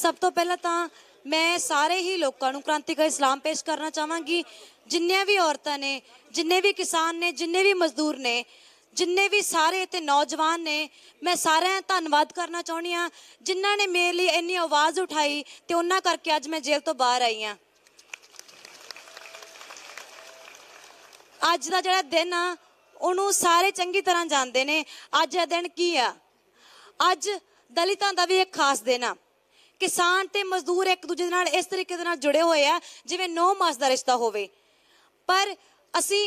ਸਭ ਤੋਂ ਪਹਿਲਾਂ ਤਾਂ ਮੈਂ ਸਾਰੇ ਹੀ ਲੋਕਾਂ ਨੂੰ ਕ੍ਰਾਂਤੀਕਾਰੀ ਸਲਾਮ ਪੇਸ਼ ਕਰਨਾ ਚਾਹਾਂਗੀ ਜਿੰਨੇ ਵੀ ਔਰਤਾਂ ਨੇ ਜਿੰਨੇ ਵੀ ਕਿਸਾਨ ਨੇ ਜਿੰਨੇ ਵੀ ਮਜ਼ਦੂਰ ਨੇ ਜਿੰਨੇ ਵੀ ਸਾਰੇ ਤੇ ਨੌਜਵਾਨ ਨੇ ਮੈਂ ਸਾਰਿਆਂ ਦਾ ਧੰਨਵਾਦ ਕਰਨਾ ਚਾਹੁੰਦੀ ਆ ਜਿਨ੍ਹਾਂ ਨੇ ਮੇਰੇ ਲਈ ਇੰਨੀ ਆਵਾਜ਼ ਉਠਾਈ ਤੇ ਉਹਨਾਂ ਕਰਕੇ ਅੱਜ ਮੈਂ ਜੇਲ੍ਹ ਤੋਂ ਬਾਹਰ ਆਈ ਆ ਅੱਜ ਦਾ ਜਿਹੜਾ ਦਿਨ ਆ ਉਹਨੂੰ ਸਾਰੇ ਚੰਗੀ ਤਰ੍ਹਾਂ ਜਾਣਦੇ ਨੇ ਅੱਜ ਦਾ ਦਿਨ ਕੀ ਆ ਅੱਜ ਦਲਿਤਾਂ ਦਾ ਵੀ ਇੱਕ ਖਾਸ ਦਿਨ ਆ ਕਿਸਾਨ ਤੇ ਮਜ਼ਦੂਰ ਇੱਕ ਦੂਜੇ ਦੇ ਨਾਲ ਇਸ ਤਰੀਕੇ ਦੇ ਨਾਲ ਜੁੜੇ ਹੋਏ ਆ ਜਿਵੇਂ 9 ਮਾਸ ਦਾ ਰਿਸ਼ਤਾ ਹੋਵੇ ਪਰ ਅਸੀਂ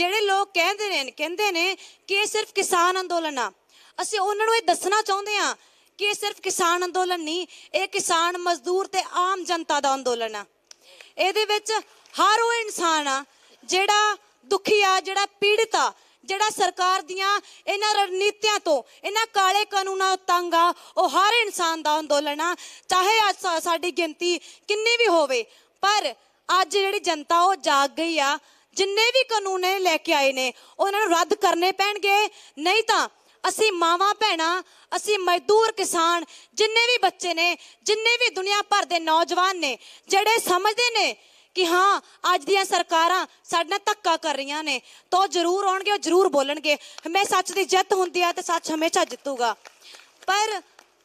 ਜਿਹੜੇ ਲੋਕ ਕਹਿੰਦੇ ਨੇ ਕਹਿੰਦੇ ਨੇ ਕਿ ਇਹ ਸਿਰਫ ਕਿਸਾਨ ਅੰਦੋਲਨ ਆ ਅਸੀਂ ਉਹਨਾਂ ਨੂੰ ਇਹ ਦੱਸਣਾ ਚਾਹੁੰਦੇ ਆ ਕਿ ਇਹ ਸਿਰਫ ਕਿਸਾਨ ਅੰਦੋਲਨ ਨਹੀਂ ਇਹ ਕਿਸਾਨ ਮਜ਼ਦੂਰ ਤੇ ਆਮ ਜਨਤਾ ਦਾ ਅੰਦੋਲਨ ਆ ਇਹਦੇ ਵਿੱਚ ਹਰ ਉਹ ਇਨਸਾਨ ਆ ਜਿਹੜਾ ਦੁਖੀ ਆ ਜਿਹੜਾ ਪੀੜਿਤ ਆ ਜਿਹੜਾ ਸਰਕਾਰ ਦੀਆਂ ਇਹਨਾਂ ਰਣਨੀਤੀਆਂ ਤੋਂ ਇਹਨਾਂ ਕਾਲੇ ਕਾਨੂੰਨਾਂ ਤੰਗ ਆ ਉਹ ਹਰ ਇਨਸਾਨ ਦਾ ਅੰਦੋਲਨ ਆ ਚਾਹੇ ਅੱਜ ਸਾਡੀ ਗਿਣਤੀ ਕਿੰਨੀ ਵੀ ਹੋਵੇ ਪਰ ਅੱਜ ਜਿਹੜੀ ਜਨਤਾ ਉਹ ਜਾਗ ਗਈ ਆ ਜਿੰਨੇ ਵੀ ਕਾਨੂੰਨ ਇਹ ਲੈ ਕੇ ਆਏ ਨੇ ਉਹਨਾਂ ਨੂੰ ਰੱਦ ਕਰਨੇ ਪੈਣਗੇ ਨਹੀਂ ਤਾਂ ਅਸੀਂ ਮਾਵਾਂ ਭੈਣਾਂ ਅਸੀਂ ਮਜ਼ਦੂਰ ਕਿਸਾਨ ਜਿੰਨੇ ਵੀ ਬੱਚੇ ਨੇ ਜਿੰਨੇ ਵੀ ਦੁਨੀਆ ਭਰ ਦੇ ਨੌਜਵਾਨ ਨੇ ਜਿਹੜੇ ਸਮਝਦੇ ਨੇ ਕਿ ਹਾਂ ਅੱਜ ਦੀਆਂ ਸਰਕਾਰਾਂ ਸਾਡੇ ਨਾਲ ਧੱਕਾ ਕਰ ਰਹੀਆਂ ਨੇ ਤਾਂ ਜ਼ਰੂਰ ਆਉਣਗੇ ਉਹ ਜ਼ਰੂਰ ਬੋਲਣਗੇ ਹਮੇ ਸੱਚ ਦੀ ਜਿੱਤ ਹੁੰਦੀ ਆ ਤੇ ਸੱਚ ਹਮੇਸ਼ਾ ਜਿੱਤੂਗਾ ਪਰ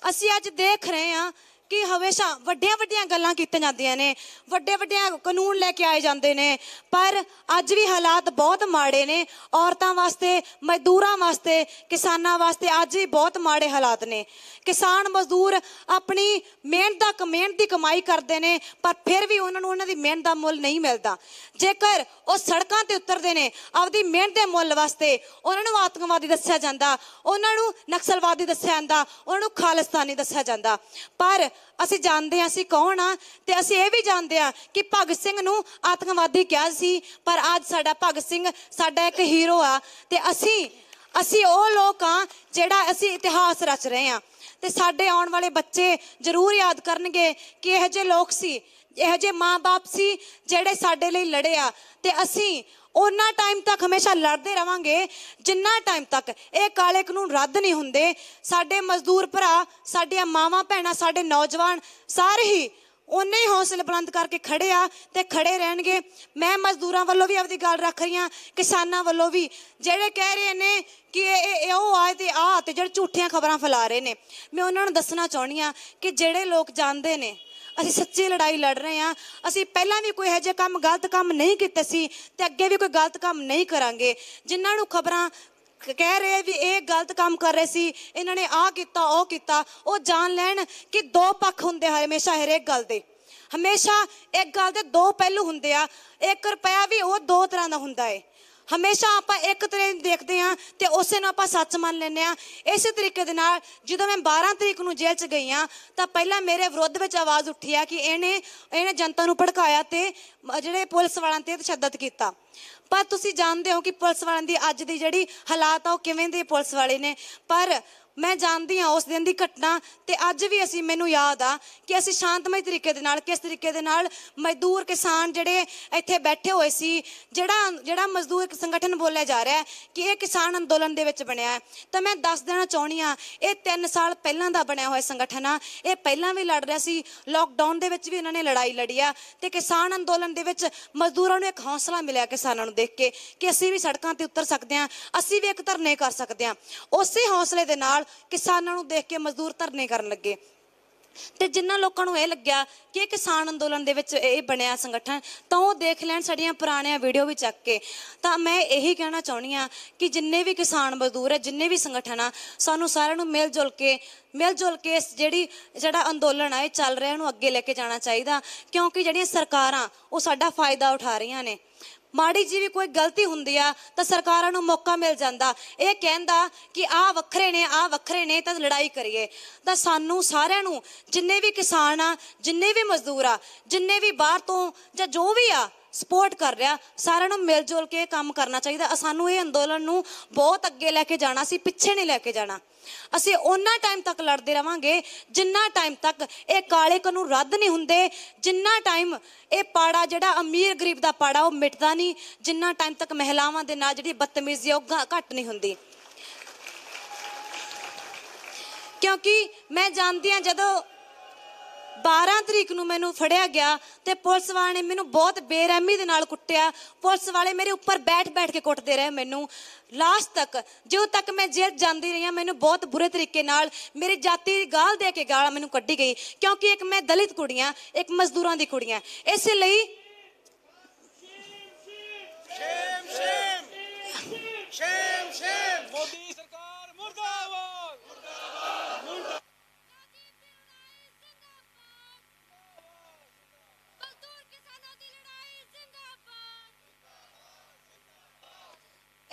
ਅਸੀਂ ਅੱਜ ਦੇਖ ਰਹੇ ਹਾਂ ਕਿ ਹਮੇਸ਼ਾ ਵੱਡੀਆਂ ਵੱਡੀਆਂ ਗੱਲਾਂ ਕੀਤੀਆਂ ਜਾਂਦੀਆਂ ਨੇ ਵੱਡੇ ਵੱਡਿਆਂ ਕਾਨੂੰਨ ਲੈ ਕੇ ਆਏ ਜਾਂਦੇ ਨੇ ਪਰ ਅੱਜ ਵੀ ਹਾਲਾਤ ਬਹੁਤ ਮਾੜੇ ਨੇ ਔਰਤਾਂ ਵਾਸਤੇ ਮਜ਼ਦੂਰਾਂ ਵਾਸਤੇ ਕਿਸਾਨਾਂ ਵਾਸਤੇ ਅੱਜ ਵੀ ਬਹੁਤ ਮਾੜੇ ਹਾਲਾਤ ਨੇ ਕਿਸਾਨ ਮਜ਼ਦੂਰ ਆਪਣੀ ਮਿਹਨਤ ਦਾ ਮਿਹਨਤ ਦੀ ਕਮਾਈ ਕਰਦੇ ਨੇ ਪਰ ਫਿਰ ਵੀ ਉਹਨਾਂ ਨੂੰ ਉਹਨਾਂ ਦੀ ਮਿਹਨਤ ਦਾ ਮੁੱਲ ਨਹੀਂ ਮਿਲਦਾ ਜੇਕਰ ਉਹ ਸੜਕਾਂ ਤੇ ਉਤਰਦੇ ਨੇ ਆਪਦੀ ਮਿਹਨਤ ਦੇ ਮੁੱਲ ਵਾਸਤੇ ਉਹਨਾਂ ਨੂੰ ਆਤਮਵਾਦੀ ਦੱਸਿਆ ਜਾਂਦਾ ਉਹਨਾਂ ਨੂੰ ਨਕਸਲਵਾਦੀ ਦੱਸਿਆ ਜਾਂਦਾ ਉਹਨਾਂ ਨੂੰ ਖਾਲਿਸਤਾਨੀ ਦੱਸਿਆ ਜਾਂਦਾ ਪਰ ਅਸੀਂ ਜਾਣਦੇ ਹਾਂ ਅਸੀਂ ਕੌਣ ਆ ਤੇ ਅਸੀਂ ਇਹ ਵੀ ਜਾਣਦੇ ਆ ਕਿ ਭਗਤ ਸਿੰਘ ਨੂੰ ਆਤਮਵਾਦੀ ਕਿਹਾ ਸੀ ਪਰ ਅੱਜ ਸਾਡਾ ਭਗਤ ਸਿੰਘ ਸਾਡਾ ਇੱਕ ਹੀਰੋ ਆ ਤੇ ਅਸੀਂ ਅਸੀਂ ਉਹ ਲੋਕ ਆ ਜਿਹੜਾ ਅਸੀਂ ਇਤਿਹਾਸ ਰਚ ਰਹੇ ਆ ਤੇ ਸਾਡੇ ਆਉਣ ਵਾਲੇ ਬੱਚੇ ਜ਼ਰੂਰ ਯਾਦ ਕਰਨਗੇ ਕਿ ਇਹ ਜੇ ਲੋਕ ਸੀ ਇਹ ਜੇ ਮਾਪੇ ਸੀ ਜਿਹੜੇ ਸਾਡੇ ਲਈ ਲੜਿਆ ਤੇ ਅਸੀਂ ਉਹਨਾਂ ਟਾਈਮ ਤੱਕ ਹਮੇਸ਼ਾ ਲੜਦੇ ਰਵਾਂਗੇ ਜਿੰਨਾ ਟਾਈਮ ਤੱਕ ਇਹ ਕਾਲੇ ਕਾਨੂੰਨ ਰੱਦ ਨਹੀਂ ਹੁੰਦੇ ਸਾਡੇ ਮਜ਼ਦੂਰ ਭਰਾ ਸਾਡੀਆਂ ਮਾਵਾਂ ਭੈਣਾਂ ਸਾਡੇ ਨੌਜਵਾਨ ਸਾਰੇ ਹੀ ਉਨੇ ਹੀ ਹੌਸਲੇ ਬੁਲੰਦ ਕਰਕੇ ਖੜੇ ਆ ਤੇ ਖੜੇ ਰਹਿਣਗੇ ਮੈਂ ਮਜ਼ਦੂਰਾਂ ਵੱਲੋਂ ਵੀ ਆਪਦੀ ਗੱਲ ਰੱਖ ਰਹੀ ਆ ਕਿਸਾਨਾਂ ਵੱਲੋਂ ਵੀ ਜਿਹੜੇ ਕਹਿ ਰਹੇ ਨੇ ਕਿ ਇਹ ਉਹ ਆਏ ਤੇ ਆ ਤੇ ਜਿਹੜੇ ਝੂਠੀਆਂ ਖਬਰਾਂ ਫੈਲਾ ਰਹੇ ਨੇ ਮੈਂ ਉਹਨਾਂ ਨੂੰ ਦੱਸਣਾ ਚਾਹਣੀ ਆ ਕਿ ਜਿਹੜੇ ਲੋਕ ਜਾਣਦੇ ਨੇ ਅਸੀਂ ਸੱਚੀ ਲੜਾਈ ਲੜ ਰਹੇ ਆ ਅਸੀਂ ਪਹਿਲਾਂ ਵੀ ਕੋਈ ਇਹੋ ਜਿਹੇ ਕੰਮ ਗਲਤ ਕੰਮ ਨਹੀਂ ਕੀਤੇ ਸੀ ਤੇ ਅੱਗੇ ਵੀ ਕੋਈ ਗਲਤ ਕੰਮ ਨਹੀਂ ਕਰਾਂਗੇ ਜਿਨ੍ਹਾਂ ਨੂੰ ਖਬਰਾਂ ਕਹਿ ਰਹੇ ਵੀ ਇਹ ਗਲਤ ਕੰਮ ਕਰ ਰਹੇ ਸੀ ਇਹਨਾਂ ਨੇ ਆਹ ਕੀਤਾ ਉਹ ਕੀਤਾ ਉਹ ਜਾਣ ਲੈਣ ਕਿ ਦੋ ਪੱਖ ਹੁੰਦੇ ਹਮੇਸ਼ਾ ਹਰੇਕ ਗੱਲ ਦੇ ਹਮੇਸ਼ਾ ਇੱਕ ਗੱਲ ਦੇ ਦੋ ਪਹਿਲੂ ਹੁੰਦੇ ਆ 1 ਰੁਪਇਆ ਵੀ ਉਹ ਦੋ ਤਰ੍ਹਾਂ ਦਾ ਹੁੰਦਾ ਏ ਹਮੇਸ਼ਾ ਆਪਾਂ ਇੱਕ ਤਰ੍ਹਾਂ ਨੂੰ ਦੇਖਦੇ ਆ ਤੇ ਉਸੇ ਨੂੰ ਆਪਾਂ ਸੱਚ ਮੰਨ ਲੈਂਦੇ ਆ ਇਸੇ ਤਰੀਕੇ ਦੇ ਨਾਲ ਜਦੋਂ ਮੈਂ 12 ਤਰੀਕ ਨੂੰ ਜੇਲ੍ਹ 'ਚ ਗਈ ਆ ਤਾਂ ਪਹਿਲਾਂ ਮੇਰੇ ਵਿਰੁੱਧ ਵਿੱਚ ਆਵਾਜ਼ ਉੱਠੀ ਆ ਕਿ ਇਹਨੇ ਇਹਨੇ ਜਨਤਾ ਨੂੰ ਭੜਕਾਇਆ ਤੇ ਜਿਹੜੇ ਪੁਲਿਸ ਵਾਲਾਂ ਤੇ ਤਸ਼ੱਦਦ ਕੀਤਾ ਪਰ ਤੁਸੀਂ ਜਾਣਦੇ ਹੋ ਕਿ ਪੁਲਿਸ ਵਾਲਿਆਂ ਦੀ ਅੱਜ ਦੀ ਜਿਹੜੀ ਹਾਲਾਤ ਆ ਉਹ ਕਿਵੇਂ ਦੇ ਪੁਲਿਸ ਵਾਲੇ ਨੇ ਪਰ ਮੈਂ ਜਾਣਦੀ ਹਾਂ ਉਸ ਦਿਨ ਦੀ ਘਟਨਾ ਤੇ ਅੱਜ ਵੀ ਅਸੀਂ ਮੈਨੂੰ ਯਾਦ ਆ ਕਿ ਅਸੀਂ ਸ਼ਾਂਤਮਈ ਤਰੀਕੇ ਦੇ ਨਾਲ ਕਿਸ ਤਰੀਕੇ ਦੇ ਨਾਲ ਮਜ਼ਦੂਰ ਕਿਸਾਨ ਜਿਹੜੇ ਇੱਥੇ ਬੈਠੇ ਹੋਏ ਸੀ ਜਿਹੜਾ ਜਿਹੜਾ ਮਜ਼ਦੂਰ ਸੰਗਠਨ ਬੋਲਿਆ ਜਾ ਰਿਹਾ ਕਿ ਇਹ ਕਿਸਾਨ ਅੰਦੋਲਨ ਦੇ ਵਿੱਚ ਬਣਿਆ ਤਾਂ ਮੈਂ ਦੱਸ ਦੇਣਾ ਚਾਹੁੰਦੀ ਆ ਇਹ 3 ਸਾਲ ਪਹਿਲਾਂ ਦਾ ਬਣਿਆ ਹੋਇਆ ਸੰਗਠਨ ਆ ਇਹ ਪਹਿਲਾਂ ਵੀ ਲੜ ਰਿਹਾ ਸੀ ਲਾਕਡਾਊਨ ਦੇ ਵਿੱਚ ਵੀ ਇਹਨਾਂ ਨੇ ਲੜਾਈ ਲੜੀ ਆ ਤੇ ਕਿਸਾਨ ਅੰਦੋਲਨ ਦੇ ਵਿੱਚ ਮਜ਼ਦੂਰਾਂ ਨੂੰ ਇੱਕ ਹੌਸਲਾ ਮਿਲਿਆ ਕਿਸਾਨਾਂ ਨੂੰ ਦੇਖ ਕੇ ਕਿ ਅਸੀਂ ਵੀ ਸੜਕਾਂ ਤੇ ਉਤਰ ਸਕਦੇ ਆ ਅਸੀਂ ਵੀ ਇੱਕ ਧਰਨੇ ਕਰ ਸਕਦੇ ਆ ਉਸੇ ਹੌਸਲੇ ਦੇ ਨਾਲ ਕਿਸਾਨਾਂ ਨੂੰ ਦੇਖ ਕੇ ਮਜ਼ਦੂਰ ਧਰਨੇ ਕਰਨ ਲੱਗੇ ਤੇ ਜਿਨ੍ਹਾਂ ਲੋਕਾਂ ਨੂੰ ਇਹ ਲੱਗਿਆ ਕਿ ਇਹ ਕਿਸਾਨ ਅੰਦੋਲਨ ਦੇ ਵਿੱਚ ਇਹ ਬਣਿਆ ਸੰਗਠਨ ਤਾਂ ਉਹ ਦੇਖ ਲੈਣ ਸਾਡੀਆਂ ਪੁਰਾਣੀਆਂ ਵੀਡੀਓ ਵੀ ਚੱਕ ਕੇ ਤਾਂ ਮੈਂ ਇਹੀ ਕਹਿਣਾ ਚਾਹੁੰਦੀ ਆ ਕਿ ਜਿੰਨੇ ਵੀ ਕਿਸਾਨ ਮਜ਼ਦੂਰ ਹੈ ਜਿੰਨੇ ਵੀ ਸੰਗਠਨ ਆ ਸਾਨੂੰ ਸਾਰਿਆਂ ਨੂੰ ਮਿਲ ਜੁਲ ਕੇ ਮਿਲ ਜੁਲ ਕੇ ਇਸ ਜਿਹੜੀ ਜਿਹੜਾ ਅੰਦੋਲਨ ਆ ਇਹ ਚੱਲ ਰਿਹਾ ਇਹਨੂੰ ਅੱਗੇ ਲੈ ਕੇ ਜਾਣਾ ਚਾਹੀਦਾ ਕਿਉਂਕਿ ਜਿਹੜੀਆਂ ਸਰਕਾਰਾਂ ਉਹ ਸਾਡਾ ਫਾਇਦਾ ਉਠਾ ਰਹੀਆਂ ਨੇ ਮਾੜੀ ਜੀ ਵੀ ਕੋਈ ਗਲਤੀ ਹੁੰਦੀ ਆ ਤਾਂ ਸਰਕਾਰਾਂ ਨੂੰ ਮੌਕਾ ਮਿਲ ਜਾਂਦਾ ਇਹ ਕਹਿੰਦਾ ਕਿ ਆਹ ਵੱਖਰੇ ਨੇ ਆਹ ਵੱਖਰੇ ਨੇ ਤਾਂ ਲੜਾਈ ਕਰੀਏ ਤਾਂ ਸਾਨੂੰ ਸਾਰਿਆਂ ਨੂੰ ਜਿੰਨੇ ਵੀ ਕਿਸਾਨ ਆ ਜਿੰਨੇ ਵੀ ਮਜ਼ਦੂਰ ਆ ਜਿੰਨੇ ਵੀ ਬਾਹਰ ਤੋਂ ਜਾਂ ਜੋ ਵੀ ਆ ਸਪੋਰਟ ਕਰ ਰਿਹਾ ਸਾਰਿਆਂ ਨੂੰ ਮਿਲ ਜੁਲ ਕੇ ਕੰਮ ਕਰਨਾ ਚਾਹੀਦਾ ਸਾਨੂੰ ਇਹ ਅੰਦੋਲਨ ਨੂੰ ਬਹੁਤ ਅੱਗੇ ਲੈ ਕੇ ਜਾਣਾ ਸੀ ਪਿੱਛੇ ਨਹੀਂ ਲੈ ਕੇ ਜਾਣਾ ਅਸੀਂ ਉਹਨਾਂ ਟਾਈਮ ਤੱਕ ਲੜਦੇ ਰਵਾਂਗੇ ਜਿੰਨਾ ਟਾਈਮ ਤੱਕ ਇਹ ਕਾਲੇ ਕਾਨੂੰਨ ਰੱਦ ਨਹੀਂ ਹੁੰਦੇ ਜਿੰਨਾ ਟਾਈਮ ਇਹ ਪਾੜਾ ਜਿਹੜਾ ਅਮੀਰ ਗਰੀਬ ਦਾ ਪਾੜਾ ਉਹ ਮਿਟਦਾ ਨਹੀਂ ਜਿੰਨਾ ਟਾਈਮ ਤੱਕ ਮਹਿਲਾਵਾਂ ਦੇ ਨਾਲ ਜਿਹੜੀ ਬਦਤਮੀਜ਼ੀ ਉਹ ਘਟ ਨਹੀਂ ਹੁੰਦੀ ਕਿਉਂਕਿ ਮੈਂ ਜਾਣਦੀ ਹਾਂ ਜਦੋਂ 12 ਤਰੀਕ ਨੂੰ ਮੈਨੂੰ ਫੜਿਆ ਗਿਆ ਤੇ ਪੁਲਿਸ ਵਾਲੇ ਨੇ ਮੈਨੂੰ ਬਹੁਤ ਬੇਰਹਿਮੀ ਦੇ ਨਾਲ ਕੁੱਟਿਆ ਪੁਲਿਸ ਵਾਲੇ ਮੇਰੇ ਉੱਪਰ ਬੈਠ-ਬੈਠ ਕੇ ਕੁੱਟਦੇ ਰਹੇ ਮੈਨੂੰ ਲਾਸਟ ਤੱਕ ਜਦੋਂ ਤੱਕ ਮੈਂ ਜੇਲ੍ਹ ਜਾਂਦੀ ਰਹੀ ਮੈਨੂੰ ਬਹੁਤ ਬੁਰੇ ਤਰੀਕੇ ਨਾਲ ਮੇਰੀ ਜਾਤੀ ਗਾਲ ਦੇ ਕੇ ਗਾਲ ਮੈਨੂੰ ਕੱਢੀ ਗਈ ਕਿਉਂਕਿ ਇੱਕ ਮੈਂ ਦਲਿਤ ਕੁੜੀਆਂ ਇੱਕ ਮਜ਼ਦੂਰਾਂ ਦੀ ਕੁੜੀਆਂ ਇਸ ਲਈ ਸ਼ੇਮ ਸ਼ੇਮ ਸ਼ੇਮ ਸ਼ੇਮ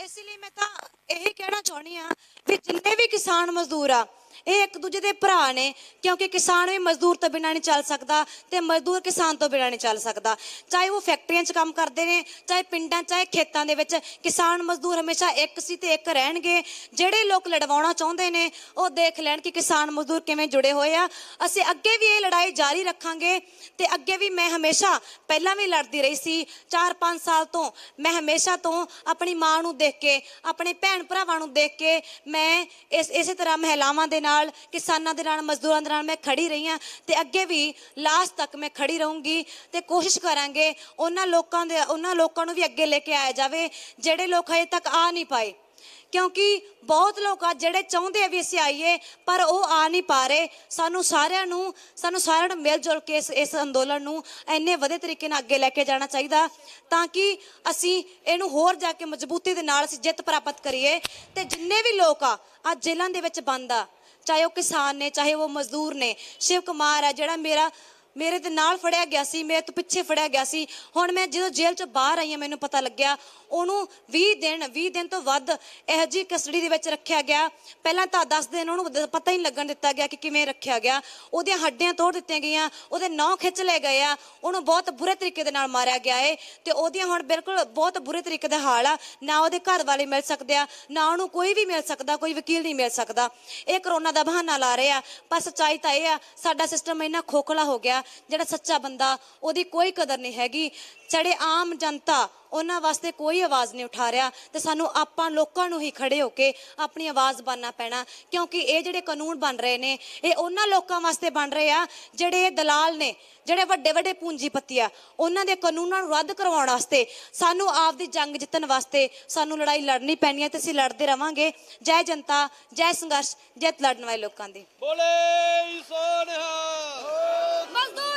ਇਸ ਲਈ ਮੈਂ ਤਾਂ ਇਹ ਕਹਿਣਾ ਚਾਹਣੀ ਆ ਵੀ ਜਿੰਨੇ ਵੀ ਕਿਸਾਨ ਮਜ਼ਦੂਰ ਆ ਇਹ ਇੱਕ ਦੂਜੇ ਦੇ ਭਰਾ ਨੇ ਕਿਉਂਕਿ ਕਿਸਾਨ ਵੀ ਮਜ਼ਦੂਰ ਤੋਂ ਬਿਨਾਂ ਨਹੀਂ ਚੱਲ ਸਕਦਾ ਤੇ ਮਜ਼ਦੂਰ ਕਿਸਾਨ ਤੋਂ ਬਿਨਾਂ ਨਹੀਂ ਚੱਲ ਸਕਦਾ ਚਾਹੇ ਉਹ ਫੈਕਟਰੀਆਂ 'ਚ ਕੰਮ ਕਰਦੇ ਨੇ ਚਾਹੇ ਪਿੰਡਾਂ ਚਾਹੇ ਖੇਤਾਂ ਦੇ ਵਿੱਚ ਕਿਸਾਨ ਮਜ਼ਦੂਰ ਹਮੇਸ਼ਾ ਇੱਕ ਸੀ ਤੇ ਇੱਕ ਰਹਿਣਗੇ ਜਿਹੜੇ ਲੋਕ ਲੜਵਾਉਣਾ ਚਾਹੁੰਦੇ ਨੇ ਉਹ ਦੇਖ ਲੈਣ ਕਿ ਕਿਸਾਨ ਮਜ਼ਦੂਰ ਕਿਵੇਂ ਜੁੜੇ ਹੋਏ ਆ ਅਸੀਂ ਅੱਗੇ ਵੀ ਇਹ ਲੜਾਈ ਜਾਰੀ ਰੱਖਾਂਗੇ ਤੇ ਅੱਗੇ ਵੀ ਮੈਂ ਹਮੇਸ਼ਾ ਪਹਿਲਾਂ ਵੀ ਲੜਦੀ ਰਹੀ ਸੀ 4-5 ਸਾਲ ਤੋਂ ਮੈਂ ਹਮੇਸ਼ਾ ਤੋਂ ਆਪਣੀ ਮਾਂ ਨੂੰ ਦੇਖ ਕੇ ਆਪਣੇ ਭੈਣ ਭਰਾਵਾਂ ਨੂੰ ਦੇਖ ਕੇ ਮੈਂ ਇਸ ਇਸੇ ਤਰ੍ਹਾਂ ਮਹਿਲਾਵਾਂ ਦੇ ਨਾਲ ਕਿਸਾਨਾਂ ਦੇ ਨਾਲ ਮਜ਼ਦੂਰਾਂ ਦੇ ਨਾਲ ਮੈਂ ਖੜੀ ਰਹੀ ਹਾਂ ਤੇ ਅੱਗੇ ਵੀ ਲਾਸਟ ਤੱਕ ਮੈਂ ਖੜੀ ਰਹੂੰਗੀ ਤੇ ਕੋਸ਼ਿਸ਼ ਕਰਾਂਗੇ ਉਹਨਾਂ ਲੋਕਾਂ ਦੇ ਉਹਨਾਂ ਲੋਕਾਂ ਨੂੰ ਵੀ ਅੱਗੇ ਲੈ ਕੇ ਆਇਆ ਜਾਵੇ ਜਿਹੜੇ ਲੋਕ ਹਜੇ ਤੱਕ ਆ ਨਹੀਂ ਪਾਏ ਕਿਉਂਕਿ ਬਹੁਤ ਲੋਕ ਆ ਜਿਹੜੇ ਚਾਹੁੰਦੇ ਆ ਵੀ ਅਸੀਂ ਆਈਏ ਪਰ ਉਹ ਆ ਨਹੀਂ ਪਾ ਰਹੇ ਸਾਨੂੰ ਸਾਰਿਆਂ ਨੂੰ ਸਾਨੂੰ ਸਾਰਿਆਂ ਨੂੰ ਮਿਲ ਜੁਲ ਕੇ ਇਸ ਇਸ ਅੰਦੋਲਨ ਨੂੰ ਐਨੇ ਵਧੇ ਤਰੀਕੇ ਨਾਲ ਅੱਗੇ ਲੈ ਕੇ ਜਾਣਾ ਚਾਹੀਦਾ ਤਾਂ ਕਿ ਅਸੀਂ ਇਹਨੂੰ ਹੋਰ ਜਾ ਕੇ ਮਜ਼ਬੂਤੀ ਦੇ ਨਾਲ ਅਸੀਂ ਜਿੱਤ ਪ੍ਰਾਪਤ ਕਰੀਏ ਤੇ ਜਿੰਨੇ ਵੀ ਲੋਕ ਆ ਅੱਜ ਜੇਲ੍ਹਾਂ ਦੇ ਵਿੱਚ ਬੰਦ ਆ ਚਾਹੇ ਉਹ ਕਿਸਾਨ ਨੇ ਚਾਹੇ ਉਹ ਮਜ਼ਦੂਰ ਨੇ ਸ਼ਿਵ ਕੁਮਾਰ ਆ ਜਿਹੜਾ ਮੇਰਾ ਮੇਰੇ ਤੇ ਨਾਲ ਫੜਿਆ ਗਿਆ ਸੀ ਮੇਰੇ ਤੋਂ ਪਿੱਛੇ ਫੜਿਆ ਗਿਆ ਸੀ ਹੁਣ ਮੈਂ ਜਦੋਂ ਜੇਲ੍ਹ ਚੋਂ ਬਾਹਰ ਆਈ ਹਾਂ ਮੈਨੂੰ ਪਤਾ ਲੱਗਿਆ ਉਹਨੂੰ 20 ਦਿਨ 20 ਦਿਨ ਤੋਂ ਵੱਧ ਇਹ ਜੀ ਕਸਟਡੀ ਦੇ ਵਿੱਚ ਰੱਖਿਆ ਗਿਆ ਪਹਿਲਾਂ ਤਾਂ 10 ਦਿਨ ਉਹਨੂੰ ਪਤਾ ਹੀ ਨਹੀਂ ਲੱਗਣ ਦਿੱਤਾ ਗਿਆ ਕਿ ਕਿਵੇਂ ਰੱਖਿਆ ਗਿਆ ਉਹਦੀਆਂ ਹੱਡੀਆਂ ਤੋੜ ਦਿੱਤੀਆਂ ਗਈਆਂ ਉਹਦੇ ਨੌ ਖਿੱਚ ਲਏ ਗਏ ਆ ਉਹਨੂੰ ਬਹੁਤ ਬੁਰੇ ਤਰੀਕੇ ਦੇ ਨਾਲ ਮਾਰਿਆ ਗਿਆ ਏ ਤੇ ਉਹਦੀਆਂ ਹੁਣ ਬਿਲਕੁਲ ਬਹੁਤ ਬੁਰੇ ਤਰੀਕੇ ਦਾ ਹਾਲ ਆ ਨਾ ਉਹਦੇ ਘਰ ਵਾਲੇ ਮਿਲ ਸਕਦੇ ਆ ਨਾ ਉਹਨੂੰ ਕੋਈ ਵੀ ਮਿਲ ਸਕਦਾ ਕੋਈ ਵਕੀਲ ਨਹੀਂ ਮਿਲ ਸਕਦਾ ਇਹ ਕਰੋਨਾ ਦਾ ਬਹਾਨਾ ਲਾ ਰਹੇ ਆ ਪਰ ਸੱਚਾਈ ਤਾਂ ਇਹ ਆ ਸਾਡਾ ਸਿਸਟਮ ਇੰਨਾ ਖੋਖਲਾ ਹੋ ਗਿਆ ਜਿਹੜਾ ਸੱਚਾ ਬੰਦਾ ਉਹਦੀ ਕੋਈ ਕਦਰ ਨਹੀਂ ਹੈਗੀ ਚੜੇ ਆਮ ਜਨਤਾ ਉਹਨਾਂ ਵਾਸਤੇ ਕੋਈ ਆਵਾਜ਼ ਨਹੀਂ ਉਠਾ ਰਿਹਾ ਤੇ ਸਾਨੂੰ ਆਪਾਂ ਲੋਕਾਂ ਨੂੰ ਹੀ ਖੜੇ ਹੋ ਕੇ ਆਪਣੀ ਆਵਾਜ਼ ਬਣਨਾ ਪੈਣਾ ਕਿਉਂਕਿ ਇਹ ਜਿਹੜੇ ਕਾਨੂੰਨ ਬਣ ਰਹੇ ਨੇ ਇਹ ਉਹਨਾਂ ਲੋਕਾਂ ਵਾਸਤੇ ਬਣ ਰਹੇ ਆ ਜਿਹੜੇ ਦਲਾਲ ਨੇ ਜਿਹੜੇ ਵੱਡੇ ਵੱਡੇ ਪੂੰਜੀਪਤੀ ਆ ਉਹਨਾਂ ਦੇ ਕਾਨੂੰਨਾਂ ਨੂੰ ਰੱਦ ਕਰਵਾਉਣ ਵਾਸਤੇ ਸਾਨੂੰ ਆਪਦੀ ਜੰਗ ਜਿੱਤਣ ਵਾਸਤੇ ਸਾਨੂੰ ਲੜਾਈ ਲੜਨੀ ਪੈਣੀ ਹੈ ਤੇ ਅਸੀਂ ਲੜਦੇ ਰਵਾਂਗੇ ਜੈ ਜਨਤਾ ਜੈ ਸੰਘਰਸ਼ ਜਿੱਤ ਲੜਨ ਵਾਲੇ ਲੋਕਾਂ ਦੀ ਬੋਲੇ ਸੋਨਿਹਾ Mais dois!